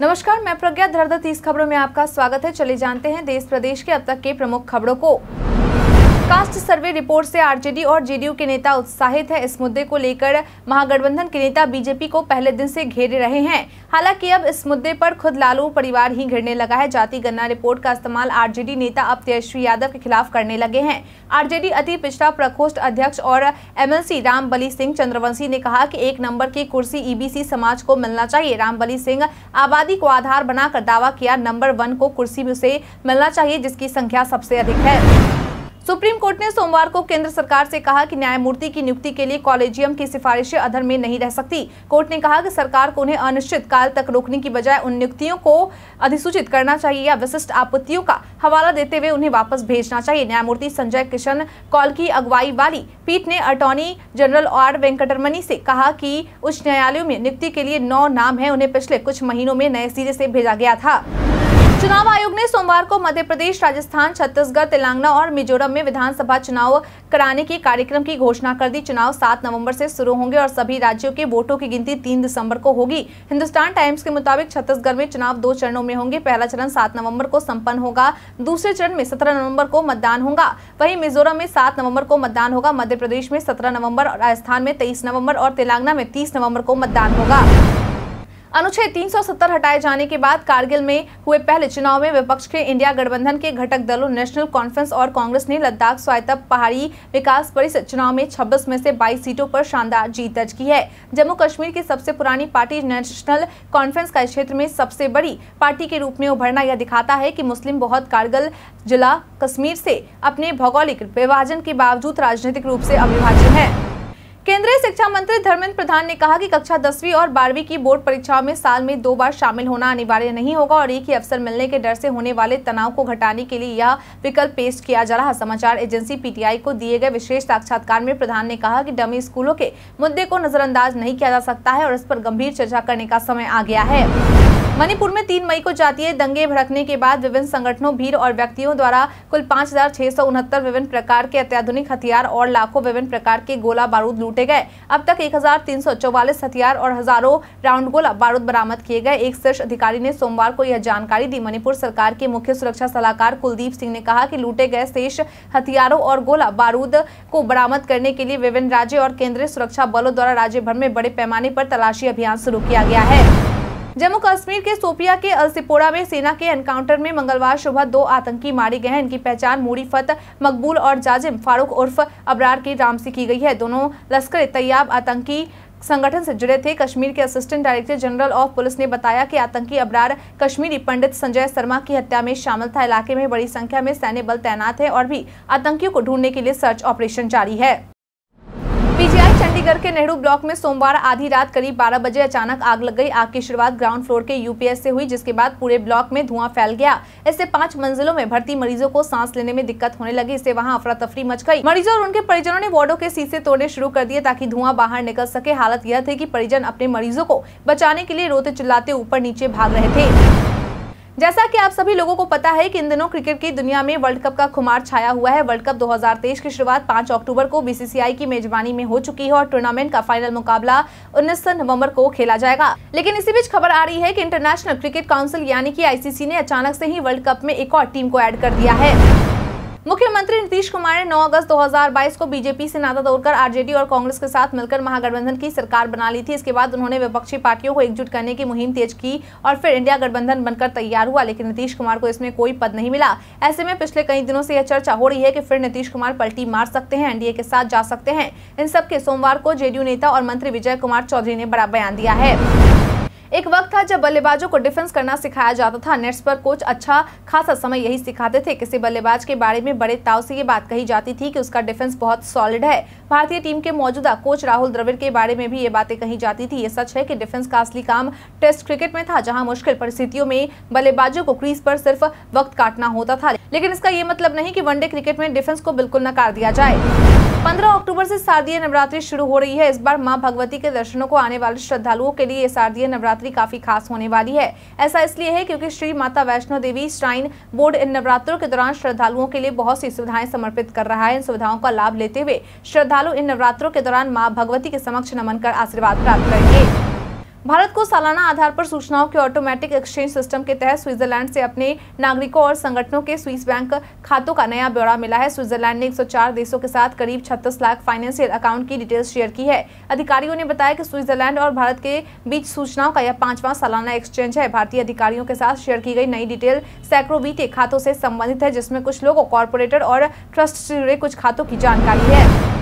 नमस्कार मैं प्रज्ञा धरदत्त इस खबरों में आपका स्वागत है चले जानते हैं देश प्रदेश के अब तक के प्रमुख खबरों को कास्ट सर्वे रिपोर्ट से आरजेडी और जेडीयू के नेता उत्साहित हैं इस मुद्दे को लेकर महागठबंधन के नेता बीजेपी को पहले दिन से घेरे रहे हैं हालांकि अब इस मुद्दे पर खुद लालू परिवार ही घिरने लगा है जाति गणना रिपोर्ट का इस्तेमाल आरजेडी नेता अब तेजस्वी यादव के खिलाफ करने लगे हैं आरजेडी अति पिछड़ा प्रकोष्ठ अध्यक्ष और राम बली सिंह चंद्रवंशी ने कहा की एक नंबर की कुर्सी ईबीसी समाज को मिलना चाहिए रामबली सिंह आबादी को आधार बनाकर दावा किया नंबर वन को कुर्सी उसे मिलना चाहिए जिसकी संख्या सबसे अधिक है सुप्रीम कोर्ट ने सोमवार को केंद्र सरकार से कहा कि न्यायमूर्ति की नियुक्ति के लिए कॉलेजियम की सिफारिशें अधर में नहीं रह सकती कोर्ट ने कहा कि सरकार को उन्हें अनिश्चित काल तक रोकने की बजाय उन नियुक्तियों को अधिसूचित करना चाहिए या विशिष्ट आपत्तियों का हवाला देते हुए उन्हें वापस भेजना चाहिए न्यायमूर्ति संजय किशन कौल की अगुवाई वाली पीठ ने अटॉर्नी जनरल आर वेंकटरमनी से कहा कि उच्च न्यायालयों में नियुक्ति के लिए नौ नाम है उन्हें पिछले कुछ महीनों में नए सिरे से भेजा गया था चुनाव आयोग ने सोमवार को मध्य प्रदेश राजस्थान छत्तीसगढ़ तेलंगाना और मिजोरम में विधानसभा चुनाव कराने के कार्यक्रम की घोषणा कर दी चुनाव 7 नवंबर से शुरू होंगे और सभी राज्यों के वोटों की गिनती 3 दिसंबर को होगी हिंदुस्तान टाइम्स के मुताबिक छत्तीसगढ़ में चुनाव दो चरणों में होंगे पहला चरण सात नवम्बर को सम्पन्न होगा दूसरे चरण में सत्रह नवम्बर को मतदान होगा वही मिजोरम में सात नवम्बर को मतदान होगा मध्य प्रदेश में सत्रह नवम्बर राजस्थान में तेईस नवम्बर और तेलंगाना में तीस नवम्बर को मतदान होगा अनुच्छेद 370 हटाए जाने के बाद कारगिल में हुए पहले चुनाव में विपक्ष के इंडिया गठबंधन के घटक दलों नेशनल कॉन्फ्रेंस और कांग्रेस ने लद्दाख स्वायत्त पहाड़ी विकास परिषद चुनाव में 26 में से 22 सीटों पर शानदार जीत दर्ज की है जम्मू कश्मीर की सबसे पुरानी पार्टी नेशनल कॉन्फ्रेंस का क्षेत्र में सबसे बड़ी पार्टी के रूप में उभरना यह दिखाता है की मुस्लिम बहुत कारगिल जिला कश्मीर से अपने भौगोलिक विभाजन के बावजूद राजनीतिक रूप से अविभाजित है केंद्रीय शिक्षा मंत्री धर्मेंद्र प्रधान ने कहा कि कक्षा दसवीं और बारहवीं की बोर्ड परीक्षाओं में साल में दो बार शामिल होना अनिवार्य नहीं होगा और एक ही अवसर मिलने के डर से होने वाले तनाव को घटाने के लिए यह विकल्प पेश किया जा रहा समाचार एजेंसी पीटीआई को दिए गए विशेष साक्षात्कार में प्रधान ने कहा कि डमी स्कूलों के मुद्दे को नजरअंदाज नहीं किया जा सकता है और इस पर गंभीर चर्चा करने का समय आ गया है मणिपुर में तीन मई को जातीय दंगे भड़कने के बाद विभिन्न संगठनों भीड़ और व्यक्तियों द्वारा कुल पाँच विभिन्न प्रकार के अत्याधुनिक हथियार और लाखों विभिन्न प्रकार के गोला बारूद लूट लूटे गए अब तक एक हथियार और हजारों राउंड गोला बारूद बरामद किए गए एक शीर्ष अधिकारी ने सोमवार को यह जानकारी दी मणिपुर सरकार के मुख्य सुरक्षा सलाहकार कुलदीप सिंह ने कहा कि लूटे गए शेष हथियारों और गोला बारूद को बरामद करने के लिए विभिन्न राज्य और केंद्रीय सुरक्षा बलों द्वारा राज्य भर में बड़े पैमाने पर तलाशी अभियान शुरू किया गया है जम्मू कश्मीर के सोपिया के अलसिपोरा में सेना के एनकाउंटर में मंगलवार सुबह दो आतंकी मारे गए हैं इनकी पहचान मूरी फत मकबूल और जाजिम फारूक उर्फ अबरार के नाम से की गई है दोनों लश्कर तैयब आतंकी संगठन से जुड़े थे कश्मीर के assistant director general of police ने बताया कि आतंकी अबरार कश्मीरी पंडित संजय शर्मा की हत्या में शामिल था इलाके में बड़ी संख्या में सैन्य बल तैनात है और भी आतंकियों को ढूंढने के लिए सर्च ऑपरेशन जारी है पीजीआई चंडीगढ़ के नेहरू ब्लॉक में सोमवार आधी रात करीब 12 बजे अचानक आग लग गई आग की शुरुआत ग्राउंड फ्लोर के यूपीएस से हुई जिसके बाद पूरे ब्लॉक में धुआं फैल गया इससे पांच मंजिलों में भर्ती मरीजों को सांस लेने में दिक्कत होने लगी इससे वहां अफरा तफरी मच गई मरीजों और उनके परिजनों ने वार्डो के शीशे तोड़ने शुरू कर दिए ताकि धुआं बाहर निकल सके हालत यह थी की परिजन अपने मरीजों को बचाने के लिए रोते चिल्लाते ऊपर नीचे भाग रहे थे जैसा कि आप सभी लोगों को पता है कि इन दिनों क्रिकेट की दुनिया में वर्ल्ड कप का खुमार छाया हुआ है वर्ल्ड कप 2023 की शुरुआत 5 अक्टूबर को बीसीसीआई की मेजबानी में हो चुकी है और टूर्नामेंट का फाइनल मुकाबला 19 नवंबर को खेला जाएगा लेकिन इसी बीच खबर आ रही है कि इंटरनेशनल क्रिकेट काउंसिल यानी कि आईसीसी ने अचानक से ही वर्ल्ड कप में एक और टीम को एड कर दिया है मुख्यमंत्री नीतीश कुमार ने 9 अगस्त 2022 को बीजेपी से नाता तोड़कर आरजेडी और कांग्रेस के साथ मिलकर महागठबंधन की सरकार बना ली थी इसके बाद उन्होंने विपक्षी पार्टियों को एकजुट करने की मुहिम तेज की और फिर इंडिया गठबंधन बनकर तैयार हुआ लेकिन नीतीश कुमार को इसमें कोई पद नहीं मिला ऐसे में पिछले कई दिनों से यह चर्चा हो रही है की फिर नीतीश कुमार पलटी मार सकते हैं एनडीए के साथ जा सकते हैं इन सबके सोमवार को जेडीयू नेता और मंत्री विजय कुमार चौधरी ने बड़ा बयान दिया है एक वक्त था जब बल्लेबाजों को डिफेंस करना सिखाया जाता था नेट्स पर कोच अच्छा खासा समय यही सिखाते थे किसी बल्लेबाज के बारे में बड़े ताव से ये बात कही जाती थी कि उसका डिफेंस बहुत सॉलिड है भारतीय टीम के मौजूदा कोच राहुल द्रविड़ के बारे में भी ये बातें कही जाती थी ये सच है कि डिफेंस का असली काम टेस्ट क्रिकेट में था जहाँ मुश्किल परिस्थितियों में बल्लेबाजों को क्रीज पर सिर्फ वक्त काटना होता था लेकिन इसका ये मतलब नहीं कि वनडे क्रिकेट में डिफेंस को बिल्कुल नकार दिया जाए 15 अक्टूबर से शारदीय नवरात्रि शुरू हो रही है इस बार मां भगवती के दर्शनों को आने वाले श्रद्धालुओं के लिए शारदीय नवरात्रि काफी खास होने वाली है ऐसा इसलिए है क्योंकि श्री माता वैष्णो देवी श्राइन बोर्ड इन नवरात्रों के दौरान श्रद्धालुओं के लिए बहुत सी सुविधाएं समर्पित कर रहा है इन सुविधाओं का लाभ लेते हुए श्रद्धालु इन नवरात्रों के दौरान माँ भगवती के समक्ष नमन कर आशीर्वाद प्राप्त करेंगे भारत को सालाना आधार पर सूचनाओं के ऑटोमेटिक एक्सचेंज सिस्टम के तहत स्विट्जरलैंड से अपने नागरिकों और संगठनों के स्विस बैंक खातों का नया ब्यौरा मिला है स्विट्जरलैंड ने 104 देशों के साथ करीब 36 लाख फाइनेंशियल अकाउंट की डिटेल्स शेयर की है अधिकारियों ने बताया कि स्विट्जरलैंड और भारत के बीच सूचनाओं का यह पांचवा सालाना एक्सचेंज है भारतीय अधिकारियों के साथ शेयर की गई नई डिटेल सैक्रोवी के खातों से संबंधित है जिसमें कुछ लोगों कॉरपोरेटर और ट्रस्ट से जुड़े कुछ खातों की जानकारी है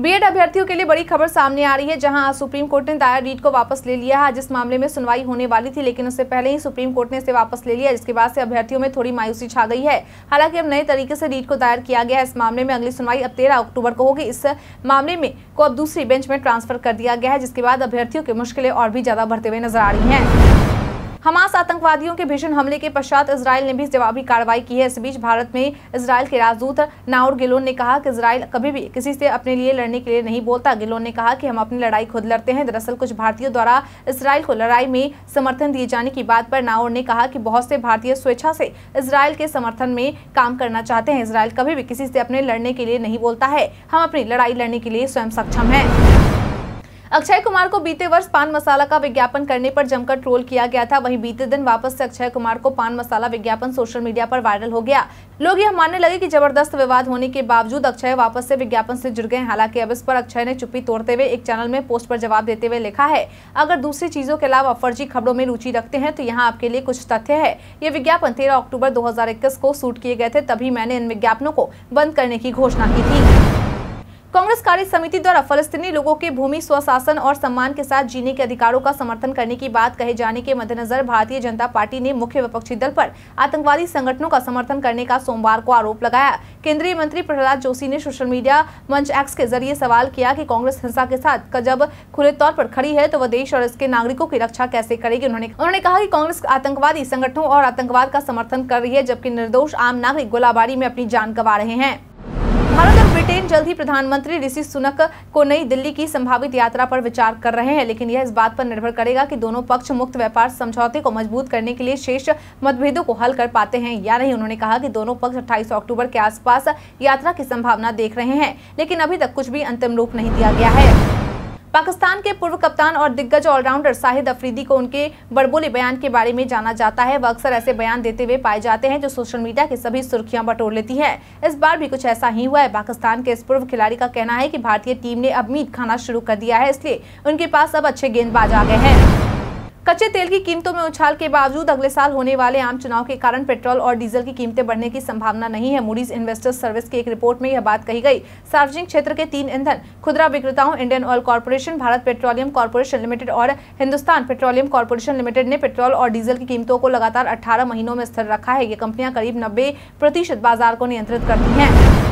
बीएड अभ्यर्थियों के लिए बड़ी खबर सामने आ रही है जहां आज सुप्रीम कोर्ट ने दायर रीट को वापस ले लिया है जिस मामले में सुनवाई होने वाली थी लेकिन उससे पहले ही सुप्रीम कोर्ट ने इसे वापस ले लिया जिसके बाद से अभ्यर्थियों में थोड़ी मायूसी छा गई है हालांकि अब नए तरीके से रीट को दायर किया गया है इस मामले में अगली सुनवाई अब तेरह अक्टूबर को होगी इस मामले में को अब दूसरी बेंच में ट्रांसफर कर दिया गया है जिसके बाद अभ्यर्थियों की मुश्किलें और भी ज्यादा बढ़ते हुए नजर आ रही है हमास आतंकवादियों के भीषण हमले के पश्चात इसराइल ने भी जवाबी कार्रवाई की है इस बीच भारत में इसराइल के राजदूत नाउर गिलोन ने कहा कि इसराइल कभी भी किसी से अपने लिए लड़ने के लिए नहीं बोलता गिलोन ने कहा कि हम अपनी लड़ाई खुद लड़ते हैं दरअसल कुछ भारतीयों द्वारा इसराइल को लड़ाई में समर्थन दिए जाने की बात पर नाउर ने कहा कि बहुत से भारतीय स्वेच्छा से इसराइल के समर्थन में काम करना चाहते हैं इसराइल कभी भी किसी से अपने लड़ने के लिए नहीं बोलता है हम अपनी लड़ाई लड़ने के लिए स्वयं सक्षम है अक्षय कुमार को बीते वर्ष पान मसाला का विज्ञापन करने पर जमकर ट्रोल किया गया था वहीं बीते दिन वापस से अक्षय कुमार को पान मसाला विज्ञापन सोशल मीडिया पर वायरल हो गया लोग यह मानने लगे कि जबरदस्त विवाद होने के बावजूद अक्षय वापस से विज्ञापन से जुड़ गए हालांकि अब इस पर अक्षय ने चुप्पी तोड़ते हुए एक चैनल में पोस्ट पर जवाब देते हुए लिखा है अगर दूसरी चीजों के अलावा फर्जी खबरों में रुचि रखते हैं तो यहाँ आपके लिए कुछ तथ्य है ये विज्ञापन तेरह अक्टूबर दो को शूट किए गए थे तभी मैंने इन विज्ञापनों को बंद करने की घोषणा की थी कांग्रेस कार्य समिति द्वारा फलस्तीनी लोगों के भूमि स्वशासन और सम्मान के साथ जीने के अधिकारों का समर्थन करने की बात कहे जाने के मद्देनजर भारतीय जनता पार्टी ने मुख्य विपक्षी दल पर आतंकवादी संगठनों का समर्थन करने का सोमवार को आरोप लगाया केंद्रीय मंत्री प्रहलाद जोशी ने सोशल मीडिया मंच एक्स के जरिए सवाल किया कि कांग्रेस हिंसा के साथ जब खुले तौर पर खड़ी है तो वह देश और इसके नागरिकों की रक्षा कैसे करेगी उन्होंने उन्होंने कहा की कांग्रेस आतंकवादी संगठनों और आतंकवाद का समर्थन कर रही है जबकि निर्दोष आम नागरिक गोलाबारी में अपनी जान गवा रहे हैं भारत और ब्रिटेन जल्द ही प्रधानमंत्री ऋषि सुनक को नई दिल्ली की संभावित यात्रा पर विचार कर रहे हैं लेकिन यह इस बात पर निर्भर करेगा कि दोनों पक्ष मुक्त व्यापार समझौते को मजबूत करने के लिए शेष मतभेदों को हल कर पाते हैं या नहीं उन्होंने कहा कि दोनों पक्ष अट्ठाईस अक्टूबर के आसपास यात्रा की संभावना देख रहे हैं लेकिन अभी तक कुछ भी अंतिम रूप नहीं दिया गया है पाकिस्तान के पूर्व कप्तान और दिग्गज ऑलराउंडर शाहिद अफरीदी को उनके बड़बोले बयान के बारे में जाना जाता है वह अक्सर ऐसे बयान देते हुए पाए जाते हैं जो सोशल मीडिया की सभी सुर्खियां बटोर लेती है इस बार भी कुछ ऐसा ही हुआ है पाकिस्तान के इस पूर्व खिलाड़ी का कहना है कि भारतीय टीम ने अब मीट खाना शुरू कर दिया है इसलिए उनके पास अब अच्छे गेंदबाज आ गए हैं कच्चे तेल की कीमतों में उछाल के बावजूद अगले साल होने वाले आम चुनाव के कारण पेट्रोल और डीजल की कीमतें बढ़ने की संभावना नहीं है मूडीज इन्वेस्टर्स सर्विस की एक रिपोर्ट में यह बात कही गई सार्वजनिक क्षेत्र के तीन ईंधन खुदरा विक्रेताओं Indian oil corporation Bharat petroleum corporation limited और हिंदुस्तान पेट्रोलियम कॉरपोरेशन लिमिटेड ने पेट्रोल और डीजल की कीमतों को लगातार अठारह महीनों में स्थिर रखा है ये कंपनियां करीब नब्बे प्रतिशत बाजार को नियंत्रित करती हैं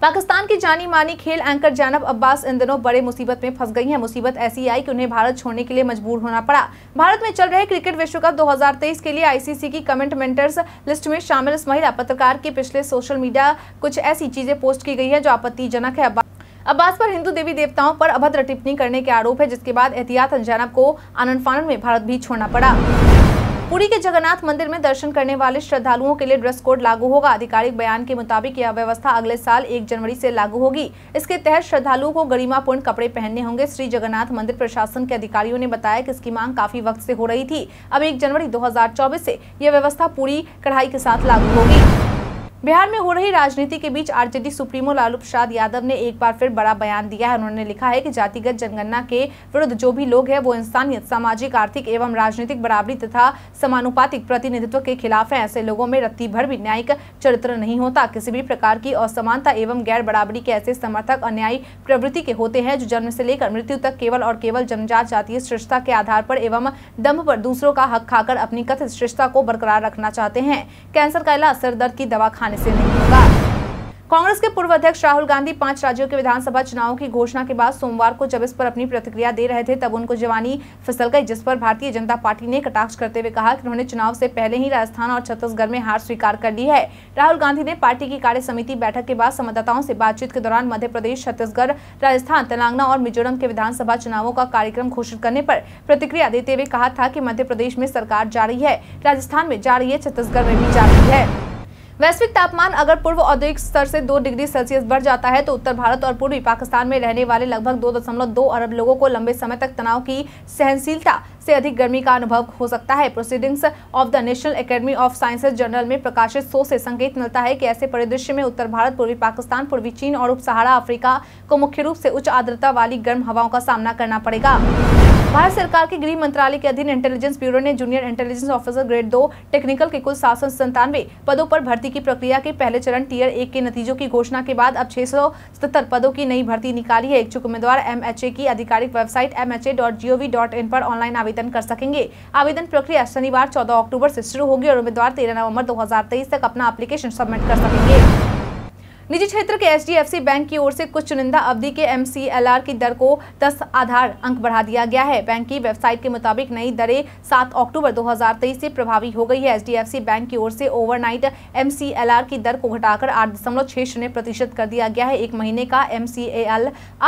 पाकिस्तान की जानी मानी खेल एंकर जानब अब्बास इन दिनों बड़े मुसीबत में फंस गई हैं मुसीबत ऐसी आई कि उन्हें भारत छोड़ने के लिए मजबूर होना पड़ा भारत में चल रहे क्रिकेट विश्व कप 2023 के लिए आईसीसी की कमेंट मेंटर्स लिस्ट में शामिल इस महिला पत्रकार के पिछले सोशल मीडिया कुछ ऐसी चीजें पोस्ट की गई है जो आपत्तिजनक है अब्बास पर हिंदू देवी देवताओं पर अभद्र टिप्पणी करने के आरोप है जिसके बाद एहतियात जैनब को आनंद फानन में भारत भी छोड़ना पड़ा पुरी के जगन्नाथ मंदिर में दर्शन करने वाले श्रद्धालुओं के लिए ड्रेस कोड लागू होगा आधिकारिक बयान के मुताबिक यह व्यवस्था अगले साल एक जनवरी से लागू होगी इसके तहत श्रद्धालुओं को गरिमापूर्ण कपड़े पहनने होंगे श्री जगन्नाथ मंदिर प्रशासन के अधिकारियों ने बताया कि इसकी मांग काफी वक्त से हो रही थी अब एक जनवरी चौबीस से यह व्यवस्था पूरी कढ़ाई के साथ लागू होगी बिहार में हो रही राजनीति के बीच आरजेडी सुप्रीमो लालू प्रसाद यादव ने एक बार फिर बड़ा बयान दिया है उन्होंने लिखा है कि जातिगत जनगणना के विरुद्ध जो भी लोग हैं वो इंसानियत सामाजिक आर्थिक एवं राजनीतिक बराबरी तथा समानुपातिक प्रतिनिधित्व के खिलाफ हैं ऐसे लोगों में रत्ती भर भी न्यायिक चरित्र नहीं होता किसी भी प्रकार की असमानता एवं गैर बराबरी के ऐसे समर्थक अन्यायी प्रवृत्ति के होते हैं जो जन्म से लेकर मृत्यु तक केवल और केवल जनजात जातीय श्रेष्ठता के आधार पर एवं दम्भ पर दूसरों का हक खाकर अपनी कथित श्रेष्ठता को बरकरार रखना चाहते हैं कैंसर का इलाज दर्द की दवा खाने से नहीं होगा कांग्रेस के पूर्व अध्यक्ष राहुल गांधी पांच राज्यों के विधानसभा चुनावों की घोषणा के बाद सोमवार को जब इस पर अपनी प्रतिक्रिया दे रहे थे तब उनको जवानी फिसल गई जिस पर भारतीय जनता पार्टी ने कटाक्ष करते हुए कहा कि उन्होंने चुनाव से पहले ही राजस्थान और छत्तीसगढ़ में हार स्वीकार कर ली है राहुल गांधी ने पार्टी की कार्य समिति बैठक के बाद संवाददाताओं से बातचीत के दौरान मध्य प्रदेश छत्तीसगढ़ राजस्थान तेलंगाना और मिजोरम के विधानसभा चुनावों का कार्यक्रम घोषित करने पर प्रतिक्रिया देते हुए कहा था की मध्य प्रदेश में सरकार जा रही है राजस्थान में जा रही है छत्तीसगढ़ में भी जा रही है वैश्विक तापमान अगर पूर्व औद्योगिक स्तर से दो डिग्री सेल्सियस बढ़ जाता है तो उत्तर भारत और पूर्वी पाकिस्तान में रहने वाले लगभग दो दशमलव दो अरब लोगों को लंबे समय तक तनाव की सहनशीलता से अधिक गर्मी का अनुभव हो सकता है proceedings of the national academy of sciences journal में प्रकाशित शो से संकेत मिलता है कि ऐसे परिदृश्य में उत्तर भारत पूर्वी पाकिस्तान पूर्वी चीन और उप सहारा अफ्रीका को मुख्य रूप से उच्च आर्द्रता वाली गर्म हवाओं का सामना करना पड़ेगा भारत सरकार के गृह मंत्रालय के अधीन इंटेलिजेंस ब्यूरो ने जूनियर इंटेलिजेंस ऑफिसर ग्रेड दो टेक्निकल के कुल सात सौ संतानवे पदों पर भर्ती की प्रक्रिया के पहले चरण टीयर एक के नतीजों की घोषणा के बाद अब छह पदों की नई भर्ती निकाली है इच्छुक उम्मीदवार एम की आधिकारिक वेबसाइट एम पर ऑनलाइन आवेदन आवेदन कर सकेंगे आवेदन प्रक्रिया शनिवार चौदह अक्टूबर से शुरू होगी और उम्मीदवार तेरह नवम्बर दो तक अपना एप्लीकेशन सबमिट कर सकेंगे निजी क्षेत्र के सी बैंक की ओर से कुछ चुनिंदा अवधि के आर की दर को 10 आधार अंक बढ़ा दिया गया है बैंक की वेबसाइट के मुताबिक नई दरें 7 अक्टूबर 2023 से प्रभावी हो गई है सी बैंक की ओर से ओवरनाइट आर की दर को घटाकर आठ दशमलव छह शून्य प्रतिशत कर दिया गया है एक महीने का एम सी एल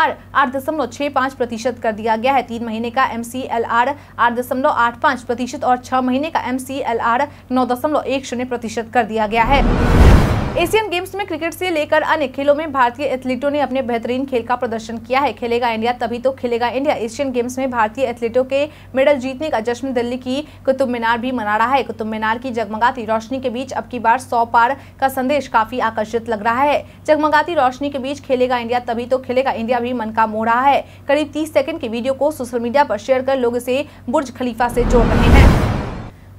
आर आठ दशमलव छह पाँच प्रतिशत कर दिया गया है तीन महीने का एम सी एल आर आठ दशमलव आठ पाँच प्रतिशत और छह महीने का एम सी एल आर नौ दशमलव एक शून्य प्रतिशत कर दिया गया है एशियन गेम्स में क्रिकेट से लेकर अन्य खेलों में भारतीय एथलीटों ने अपने बेहतरीन खेल का प्रदर्शन किया है खेलेगा इंडिया तभी तो खेलेगा इंडिया एशियन गेम्स में भारतीय एथलीटों के मेडल जीतने का जश्न दिल्ली की कुतुब मीनार भी मना रहा है कुतुब मीनार की जगमगाती रोशनी के बीच अब की बार सौ पार का संदेश काफी आकर्षित लग रहा है जगमगाती रोशनी के बीच खेलेगा इंडिया तभी तो खेलेगा इंडिया भी मन का मोह रहा है करीब तीस सेकेंड की वीडियो को सोशल मीडिया पर शेयर कर लोग इसे बुर्ज खलीफा से जोड़ रहे हैं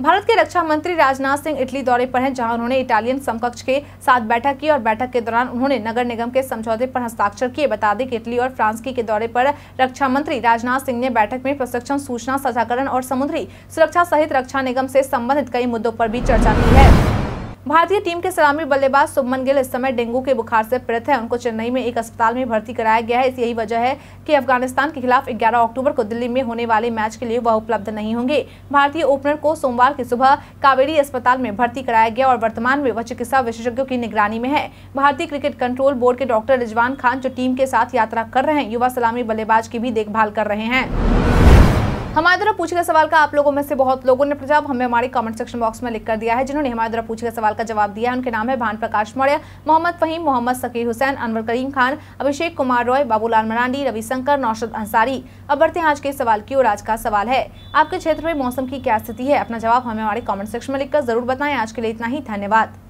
भारत के रक्षा मंत्री राजनाथ सिंह इटली दौरे पर हैं जहां उन्होंने इटालियन समकक्ष के साथ बैठक की और बैठक के दौरान उन्होंने नगर निगम के समझौते पर हस्ताक्षर किए बता दें कि इटली और फ्रांस की के दौरे पर रक्षा मंत्री राजनाथ सिंह ने बैठक में प्रशिक्षण सूचना साझाकरण और समुद्री सुरक्षा सहित रक्षा निगम से संबंधित कई मुद्दों पर भी चर्चा की है भारतीय टीम के सलामी बल्लेबाज सुमन गिल इस समय डेंगू के बुखार से पीड़ित है उनको चेन्नई में एक अस्पताल में भर्ती कराया गया है इस यही वजह है कि अफगानिस्तान के खिलाफ 11 अक्टूबर को दिल्ली में होने वाले मैच के लिए वह उपलब्ध नहीं होंगे भारतीय ओपनर को सोमवार की सुबह कावेरी अस्पताल में भर्ती कराया गया और वर्तमान में वह चिकित्सा विशेषज्ञों की निगरानी में है भारतीय क्रिकेट कंट्रोल बोर्ड के डॉक्टर रिजवान खान जो टीम के साथ यात्रा कर रहे हैं युवा सलामी बल्लेबाज की भी देखभाल कर रहे हैं हमारे द्वारा पूछे गए सवाल का आप लोगों में से बहुत लोगों ने जवाब हमें हमारे कमेंट सेक्शन बॉक्स में लिख कर दिया है जिन्होंने हमारे द्वारा पूछे गए सवाल का जवाब दिया है उनके नाम है भान प्रकाश मौर्य मोहम्मद फहीम मोहम्मद सकीर हुसैन अनवर करीम खान अभिषेक कुमार रॉय बाबूलाल मरांडी रविशंकर नौशद अंसारी अब बढ़ते हैं आज के सवाल की और आज का सवाल है आपके क्षेत्र में मौसम की क्या स्थिति है अपना जवाब हमें हमारे कॉमेंट सेक्शन में लिखकर जरूर बताएं आज के लिए इतना ही धन्यवाद